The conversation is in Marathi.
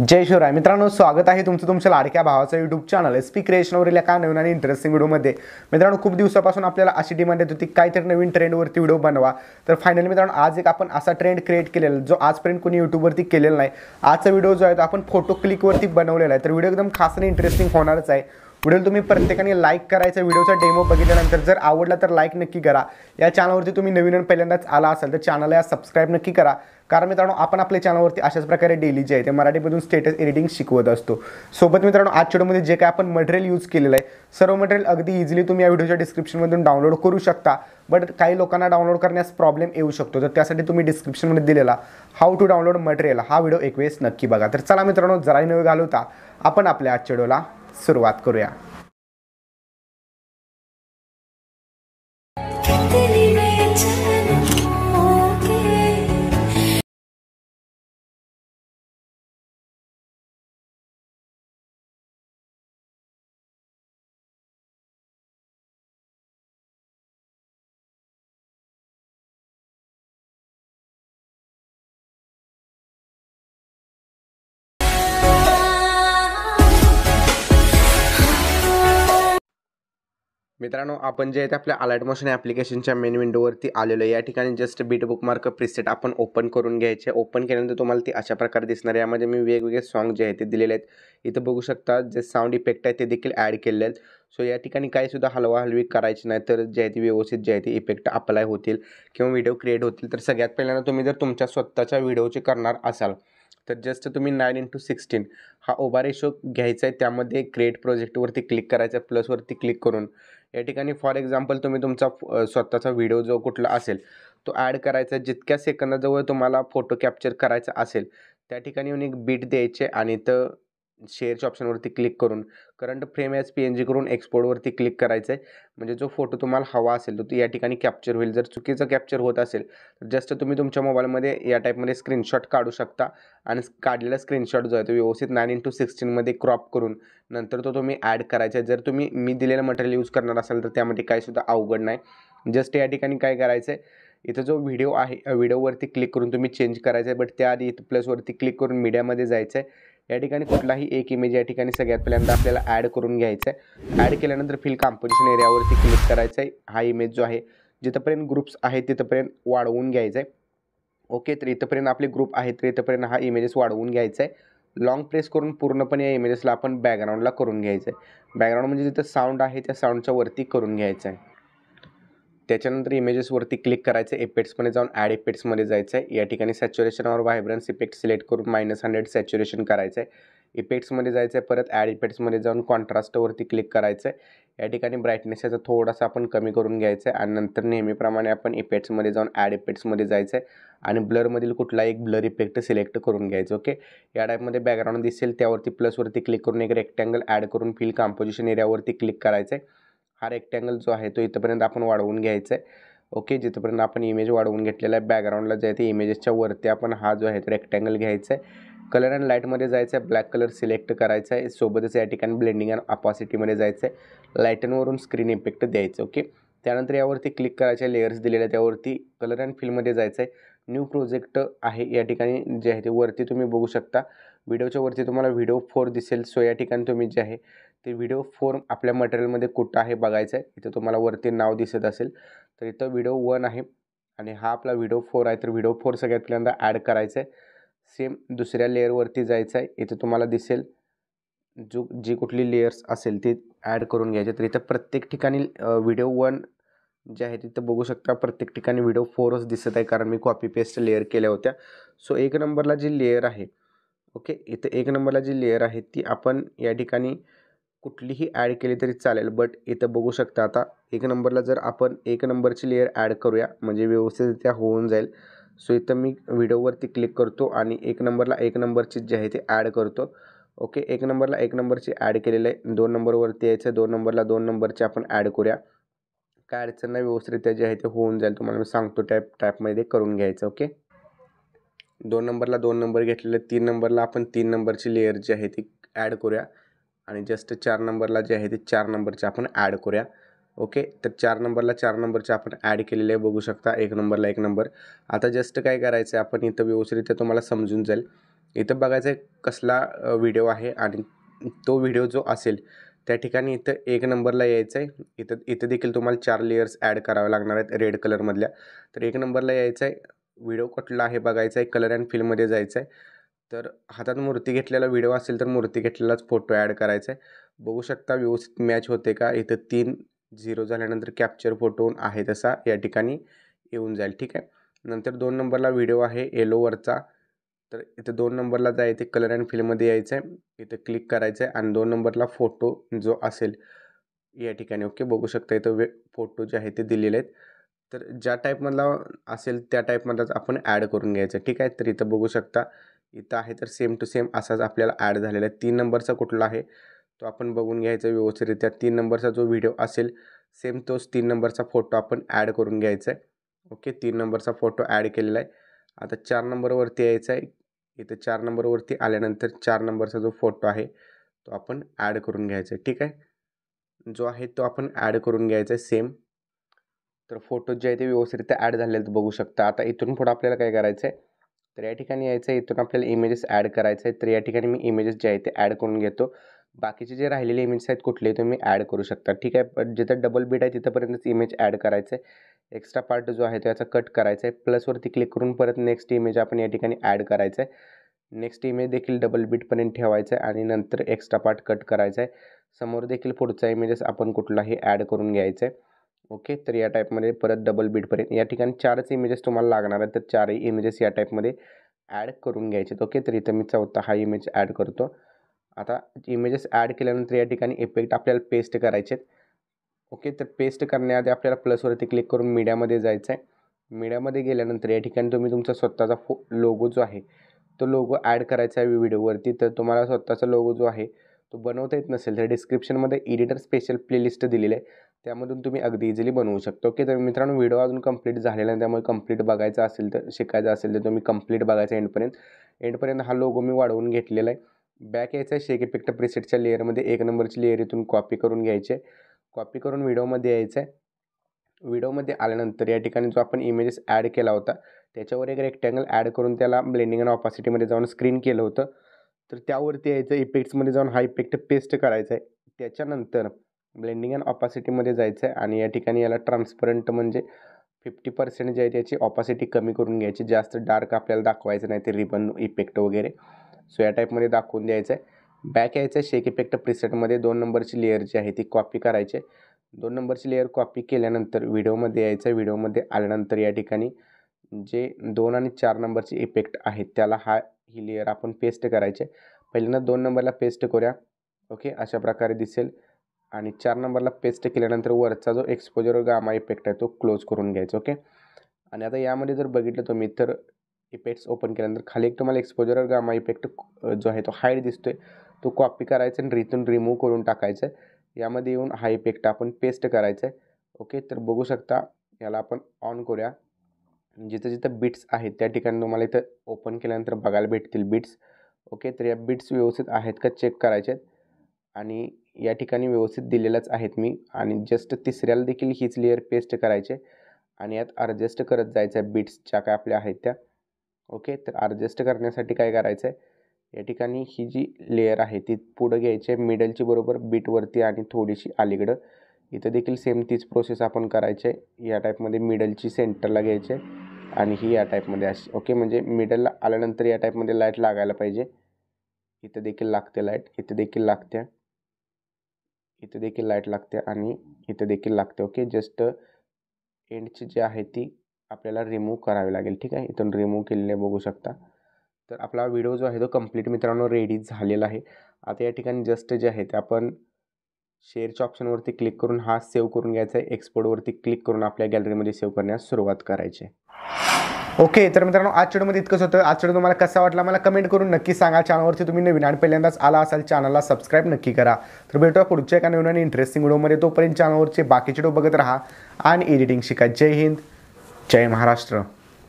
जय शिवराय मित्रांनो स्वागत आहे तुमचं तुमच्या लाडक्या भावाचं युट्यूब चॅनल एस पी क्रिएशनवरील एका नवीन आणि इंटरेस्टिंग व्हिडिओमध्ये मित्रांनो खूप दिवसापासून आपल्याला अशी डिमांड येत होती काहीतरी नवीन ट्रेंडवरती व्हिडिओ बनवा तर फायनली मित्रांनो आज एक आपण असा ट्रेंड क्रिएट केलेला जो आजपर्यंत कोणी यूट्यूबवरती केलेला नाही आजचा व्हिडिओ जो आहे तो आपण फोटो क्लिकवरती बनवलेला आहे तर व्हिडिओ एकदम खास आणि इंटरेस्टिंग होणारच आहे व्हिडिओ तुम्ही प्रत्येकाने लाईक करायचा व्हिडिओचा डेमो बघितल्यानंतर जर आवडला तर लाईक नक्की करा या चॅनलवरती तुम्ही नवीन पहिल्यांदाच आला असाल तर चॅनलला सबस्क्राईब नक्की करा कारण मित्रांनो आपण आपल्या चॅनलवरती अशाच प्रकारे डेली जे आहे ते मराठीमधून स्टेटस एडिटिंग शिकवत असतो सोबत मित्रांनो आज व्हिडिओमध्ये जे काय आपण मटेरियल यूज केलेलं आहे सर्व मटेरियल अगदी इझिली तुम्ही या व्हिडिओच्या डिस्क्रिप्शनमधून डाउनलोड करू शकता बट काही लोकांना डाउनलोड करण्यास प्रॉब्लेम येऊ शकतो तर त्यासाठी तुम्ही डिस्क्रिप्शनमध्ये दिलेला हाऊ टू डाउनलोड मटेरियल हा व्हिडिओ एक वेळेस नक्की बघा तर चला मित्रांनो जराही नवे घालवता आपण आपल्या आजच्या चेडोला सुरुवात करूया मित्रांनो आपण जे आहे ते आपल्या अलर्ट मोशन ॲप्लिकेशनच्या मेन विंडोवरती आलेलो या ठिकाणी जस्ट बीट बुकमार्क प्रिसेट आपण ओपन करून घ्यायचे ओपन केल्यानंतर तुम्हाला ती अशा प्रकारे दिसणार आहे यामध्ये मी वेगवेगळे सॉन्ग जे आहे ते दिलेले आहेत इथं बघू शकता जे साऊंड इफेक्ट आहे ते देखील ॲड केलेले आहेत सो या ठिकाणी काहीसुद्धा हलवाहलवी करायची नाही तर जे आहे ते व्यवस्थित जे आहे ते इफेक्ट अप्लाय होतील किंवा व्हिडिओ क्रिएट होतील तर सगळ्यात पहिल्यांदा तुम्ही जर तुमच्या स्वतःच्या व्हिडिओचे करणार असाल तर जस्ट तुम्ही नाईन इंटू सिक्स्टीन हा ओबा रेशो घ्यायचा आहे त्यामध्ये क्रिएट प्रोजेक्टवरती क्लिक करायचा आहे प्लसवरती क्लिक करून या ठिकाणी फॉर एक्झाम्पल तुम्ही तुमचा स्वतःचा व्हिडिओ जो कुठला असेल तो ॲड करायचा जितक्या सेकंदाजवळ तुम्हाला फोटो कॅप्चर करायचा असेल त्या ठिकाणी येऊन एक बीट द्यायचे आणि तर शेअरच्या ऑप्शनवरती क्लिक करून current frame as P N G करून एक्सपोर्टवरती क्लिक करायचं आहे म्हणजे जो फोटो तुम्हाला हवा असेल तो या ठिकाणी कॅप्चर होईल जर चुकीचं कॅप्चर होत असेल तर जस्ट तुम्ही तुमच्या मोबाईलमध्ये या टाईपमध्ये स्क्रीनशॉट काढू शकता आणि काढलेला स्क्रीनशॉट जो आहे तो व्यवस्थित नाईन इंटू सिक्स्टीनमध्ये क्रॉप करून नंतर तो तुम्ही ॲड करायचा आहे जर तुम्ही मी दिलेलं मटेरियल यूज करणार असाल तर त्यामध्ये काहीसुद्धा अवघड नाही जस्ट या ठिकाणी काय करायचं आहे इथं जो व्हिडिओ आहे व्हिडिओवरती क्लिक करून तुम्ही चेंज करायचा आहे बट त्याआधी इथं प्लसवरती क्लिक करून मीडियामध्ये जायचं आहे या ठिकाणी कुठलाही एक इमेज या ठिकाणी सगळ्यात पहिल्यांदा आपल्याला ॲड करून घ्यायचं आहे ॲड केल्यानंतर फिल कॉम्पोजिशन एरियावरती क्लिक करायचं आहे हा इमेज जो आहे जिथंपर्यंत ग्रुप्स आहेत तिथंपर्यंत वाढवून घ्यायचं आहे ओके तर इथंपर्यंत आपले ग्रुप आहेत तर इथंपर्यंत हा इमेजेस वाढवून घ्यायचा आहे लॉंग प्रेस करून पूर्णपणे या इमेजेसला आपण बॅकग्राऊंडला करून घ्यायचं आहे बॅकग्राऊंड म्हणजे जिथं साऊंड आहे त्या साऊंडच्या वरती करून घ्यायचं आहे त्याच्यानंतर इमेजेसवरती क्लिक करायचं एपेट्समध्ये जाऊन ॲड एपेट्समध्ये जायचं आहे या ठिकाणी सॅच्युरेशनवर व्हायब्रन्स इफेक्ट सिलेक्ट करून मायनस हंड्रेड सॅच्युरेशन करायचं आहे इफेक्ट्समध्ये जायचं आहे परत ॲड इफेक्ट्समध्ये जाऊन कॉन्ट्रास्टवरती क्लिक करायचं आहे या ठिकाणी ब्राईटनेस याचा थोडासा आपण कमी करून घ्यायचं आहे आणि नंतर नेहमीप्रमाणे आपण इफेक्ट्समध्ये जाऊन ॲड इफेक्ट्समध्ये जायचं आहे आणि ब्लरमधील कुठला एक ब्लर इफेक्ट सिलेक्ट करून घ्यायचं ओके या टाईपमध्ये बॅकग्राऊंड दिसेल त्यावरती प्लसवरती क्लिक करून एक रेक्टँगल ॲड करून फिल कॉम्पोजिशन एरियावरती क्लिक करायचं आहे हा रेक्टँगल जो आहे तो इथंपर्यंत आपण वाढवून घ्यायचा आहे ओके जिथंपर्यंत आपण इमेज वाढवून घेतलेला आहे बॅकग्राऊंडला जे आहे ते इमेजेसच्या वरती आपण हा जो आहे तो रेक्टँगल घ्यायचा आहे कलर अँड लाईटमध्ये जायचं आहे ब्लॅक कलर सिलेक्ट करायचा आहे सोबतच या ठिकाणी ब्लेंडिंग अँड अपॉसिटीमध्ये जायचं आहे लाईटनवरून स्क्रीन इफेक्ट द्यायचं ओके त्यानंतर यावरती क्लिक करायचे लेयर्स दिलेले त्यावरती कलर अँड फिल्डमध्ये जायचं आहे न्यू प्रोजेक्ट आहे या ठिकाणी जे आहे ते वरती तुम्ही बघू शकता व्हिडिओच्या वरती तुम्हाला व्हिडिओ फोर दिसेल सो या ठिकाणी तुम्ही जे आहे ते व्हिडिओ फॉर्म आपल्या मटेरियलमध्ये कुठं आहे बघायचं आहे इथं तुम्हाला वरती नाव दिसत असेल तर इथं व्हिडिओ वन आहे आणि हा आपला व्हिडिओ फोर आहे तर व्हिडिओ फोर सगळ्यात पहिल्यांदा ॲड करायचा आहे सेम दुसऱ्या लेअरवरती जायचं आहे इथं तुम्हाला दिसेल जो जी कुठली लेयर्स असेल ती ॲड करून घ्यायचे तर इथं प्रत्येक ठिकाणी व्हिडिओ वन जे आहे तिथं बघू शकता प्रत्येक ठिकाणी व्हिडिओ फोरच दिसत आहे कारण मी कॉपी पेस्ट लेअर केल्या होत्या सो एक नंबरला जी लेअर आहे ओके इथं एक नंबरला जी लेअर आहे ती आपण या ठिकाणी कुठलीही ॲड केली तरी चालेल बट इथं बघू शकता आता एक नंबरला जर आपण एक नंबरची लेअर ॲड करूया म्हणजे व्यवस्थितरित्या होऊन जाईल सो इथं मी व्हिडिओवरती क्लिक करतो आणि एक नंबरला एक नंबरची जी आहे ते ॲड करतो ओके एक नंबरला एक नंबरची ॲड केलेलं आहे दोन नंबरवरती यायचं दोन नंबरला दोन नंबरची आपण ॲड करूया काय अडचण नाही व्यवस्थितरित्या जे आहे ते होऊन जाईल तुम्हाला मी सांगतो टॅप टॅपमध्ये करून घ्यायचं ओके दोन नंबरला दोन नंबर घेतलेले तीन नंबरला आपण तीन नंबरची लेअर जी आहे ती ॲड करूया आणि जस्ट चार नंबरला जे आहे ते चार नंबरचे आपण ॲड करूया ओके तर चार नंबरला चार नंबरचे आपण ॲड केलेले बघू शकता एक नंबरला एक नंबर आता जस्ट काय करायचं आहे आपण इथं व्यवस्थित तुम्हाला समजून जाईल इथं बघायचं कसला व्हिडिओ आहे आणि तो व्हिडिओ जो असेल त्या ठिकाणी इथं एक नंबरला यायचं आहे इथं इथं देखील तुम्हाला चार लेयर्स ॲड करावे लागणार आहेत रेड कलरमधल्या तर एक नंबरला यायचं आहे व्हिडिओ कुठला आहे बघायचा आहे कलर अँड फिल्ममध्ये जायचं आहे तर हातात मूर्ती घेतलेला व्हिडिओ असेल तर मूर्ती घेतलेलाच फोटो ॲड करायचा आहे बघू शकता व्यवस्थित मॅच होते का इथं तीन झिरो झाल्यानंतर कॅप्चर फोटो आहे तसा या ठिकाणी येऊन जाईल ठीक आहे नंतर दोन नंबरला व्हिडिओ आहे येलोवरचा तर इथं दोन नंबरला ते कलर अँड फिल्डमध्ये यायचं आहे इथं क्लिक करायचं आहे आणि दोन नंबरला फोटो जो असेल या ठिकाणी ओके बघू शकता इथं वे फोटो जे आहे ते दिलेले आहेत तर ज्या टाईपमधला असेल त्या टाईपमधलाच आपण ॲड करून घ्यायचं ठीक आहे तर इथं बघू शकता इथं आहे तर सेम टू सेम असाच आपल्याला ॲड झालेला आहे तीन नंबरचा कुठला आहे तो आपण बघून घ्यायचा आहे व्यवस्थितरित्या तीन नंबरचा जो व्हिडिओ असेल सेम तोच तीन नंबरचा फोटो आपण ॲड करून घ्यायचा आहे ओके तीन नंबरचा फोटो ॲड केलेला आहे आता चार नंबरवरती यायचा आहे इथं चार नंबरवरती आल्यानंतर चार नंबरचा जो फोटो आहे तो आपण ॲड करून घ्यायचा आहे ठीक आहे जो आहे तो आपण ॲड करून घ्यायचा आहे सेम तर फोटो जे आहे ते व्यवस्थितरित्या ॲड झालेले बघू शकता आता इथून पुढं आपल्याला काय करायचं आहे तर या ठिकाणी यायचं आहे इथून आपल्याला इमेजेस ॲड करायचं आहे तर या ठिकाणी मी इमेजेस जे आहे ते ॲड करून घेतो बाकीचे जे राहिलेले इमेजेस आहेत कुठले तुम्ही ॲड करू शकता ठीक आहे पण जिथं डबल बीट आहे तिथंपर्यंतच इमेज ॲड करायचं आहे एक्स्ट्रा पार्ट जो आहे तो याचा कट करायचा आहे प्लसवरती क्लिक करून परत नेक्स्ट इमेज आपण या ठिकाणी ॲड करायचं आहे नेक्स्ट इमेज देखील डबल बीटपर्यंत ठेवायचं आहे आणि नंतर एक्स्ट्रा पार्ट कट करायचा आहे समोर देखील पुढचा इमेजेस आपण कुठलाही ॲड करून घ्यायचं आहे ओके तर या टाईपमध्ये परत डबल बीटपर्यंत या ठिकाणी चारच इमेजेस तुम्हाला लागणार आहेत तर चारही इमेजेस या टाईपमध्ये ॲड करून घ्यायचे आहेत ओके तर इथं मी चौथा हा इमेज ॲड करतो आता इमेजेस ॲड केल्यानंतर या ठिकाणी इफेक्ट आपल्याला पेस्ट करायचे आहेत ओके तर पेस्ट करण्याआधी आपल्याला प्लसवरती क्लिक करून मीडियामध्ये जायचं आहे मीडियामध्ये गेल्यानंतर या ठिकाणी तुम्ही तुमचा स्वतःचा फो लोगो जो आहे तो लोगो ॲड करायचा आहे व्हिडिओवरती तर तुम्हाला स्वतःचा लोगो जो आहे तो बनवता येत नसेल तर डिस्क्रिप्शनमध्ये एडिटर स्पेशल प्लेलिस्ट दिलेलं आहे त्यामधून तुम्ही अगदी इझिली बनवू शकता ओके तर मित्रांनो व्हिडिओ अजून कंप्लीट झालेला नाही त्यामुळे कंप्लीट बघायचं असेल तर शिकायचं असेल तर तुम्ही कंप्लीट बघायचं एंडपर्यंत एंडपर्यंत हा लोगो मी वाढवून घेतलेला आहे बॅक यायचा आहे शेक इफेक्ट प्रिसेटच्या लेअरमध्ये एक नंबरची लेअर इथून कॉपी करून घ्यायचे कॉपी करून व्हिडिओमध्ये यायचं आहे व्हिडिओमध्ये आल्यानंतर या ठिकाणी जो आपण इमेजेस ॲड केला होता त्याच्यावर एक रेक्टँगल ॲड करून त्याला ब्लेंडिंग आणि ऑपॉसिटीमध्ये जाऊन स्क्रीन केलं होतं तर त्यावरती यायचं इफेक्ट्समध्ये जाऊन हा इफेक्ट पेस्ट करायचा आहे त्याच्यानंतर ब्लेंडिंग अँड ऑपासिटीमध्ये जायचं आहे आणि या ठिकाणी याला ट्रान्सपरंट म्हणजे फिफ्टी पर्सेंट जे आहे त्याची ऑपासिटी कमी करून घ्यायची जास्त डार्क आपल्याला दाखवायचं नाही ते रिबन इफेक्ट वगैरे सो या टाईपमध्ये दाखवून द्यायचं आहे बॅक यायचं आहे शेक इफेक्ट प्रिसेटमध्ये दोन नंबरची लेअर जी आहे ती कॉपी करायचे दोन नंबरची लेअर कॉपी केल्यानंतर व्हिडिओमध्ये यायचं आहे व्हिडिओमध्ये आल्यानंतर या ठिकाणी जे दोन आणि चार नंबरची इफेक्ट आहेत त्याला हा ही लेयर आपण पेस्ट करायचे पहिल्यांदा दोन नंबरला पेस्ट करूया ओके अशा प्रकारे दिसेल आणि चार नंबरला पेस्ट केल्यानंतर वरचा जो एक्सपोजर गामा इफेक्ट आहे तो क्लोज करून घ्यायचा ओके आणि आता यामध्ये जर बघितलं तुम्ही तर इफेक्ट्स ओपन केल्यानंतर खाली एक तुम्हाला एक्सपोजर गामा इफेक्ट जो आहे तो हाईट दिसतोय तो कॉपी करायचा आणि रिथून रिमूव्ह करून टाकायचं आहे यामध्ये येऊन हा इफेक्ट आपण पेस्ट करायचा आहे ओके तर बघू शकता याला आपण ऑन करूया जिथं जिथं बिट्स आहेत त्या ठिकाणी तुम्हाला इथं ओपन केल्यानंतर बघायला भेटतील बिट्स ओके तर या बिट्स व्यवस्थित आहेत का चेक करायचे आणि या ठिकाणी व्यवस्थित दिलेल्याच आहेत मी आणि जस्ट तिसऱ्याला देखील हीच लेअर पेस्ट करायचे आणि यात ॲडजस्ट करत जायचं आहे बीट्स ज्या काय आपल्या आहेत त्या ओके तर ॲडजस्ट करण्यासाठी काय करायचं आहे या ठिकाणी ही जी लेअर आहे ती पुढं घ्यायची आहे मिडलची बरोबर बीटवरती आणि थोडीशी अलीकडं इथं देखील सेम तीच प्रोसेस आपण करायची आहे या टाईपमध्ये मिडलची सेंटरला घ्यायचे आणि ही या टाईपमध्ये अशी ओके म्हणजे मिडलला आल्यानंतर या टाईपमध्ये लाईट लागायला पाहिजे इथं देखील लागते लाईट इथं देखील लागते इथे देखील लाईट लागते आणि इथे देखील लागते ओके जस्ट एंडची जी आहे ती आपल्याला रिमूव्ह करावी लागेल ठीक आहे इथून रिमूव्ह केलेले बघू शकता तर आपला व्हिडिओ जो आहे तो कंप्लीट मित्रांनो रेडी झालेला आहे आता या ठिकाणी जस्ट जे आहे ते आपण शेअरच्या ऑप्शनवरती क्लिक करून हा सेव्ह करून घ्यायचा आहे एक्सपोर्टवरती क्लिक करून आपल्या गॅलरीमध्ये सेव्ह करण्यास सुरुवात करायची ओके तर मित्रांनो आज व्हिडिओमध्ये इतकंच होतं आज चेड तुम्हाला कसा वाटला मला कमेंट करून नक्की सांगा चॅनलवरती तुम्ही नवीन आणि पहिल्यांदाच आला असाल चॅनलला सबस्क्राईब नक्की करा तर भेटूया पुढच्या एका नवीन आणि इंटरेस्टिंग व्हिडिओमध्ये तोपर्यंत चॅनलवरचे बाकीचे व्हिडिओ बघत राहा आणि एडिटिंग शिका जय हिंद जय महाराष्ट्र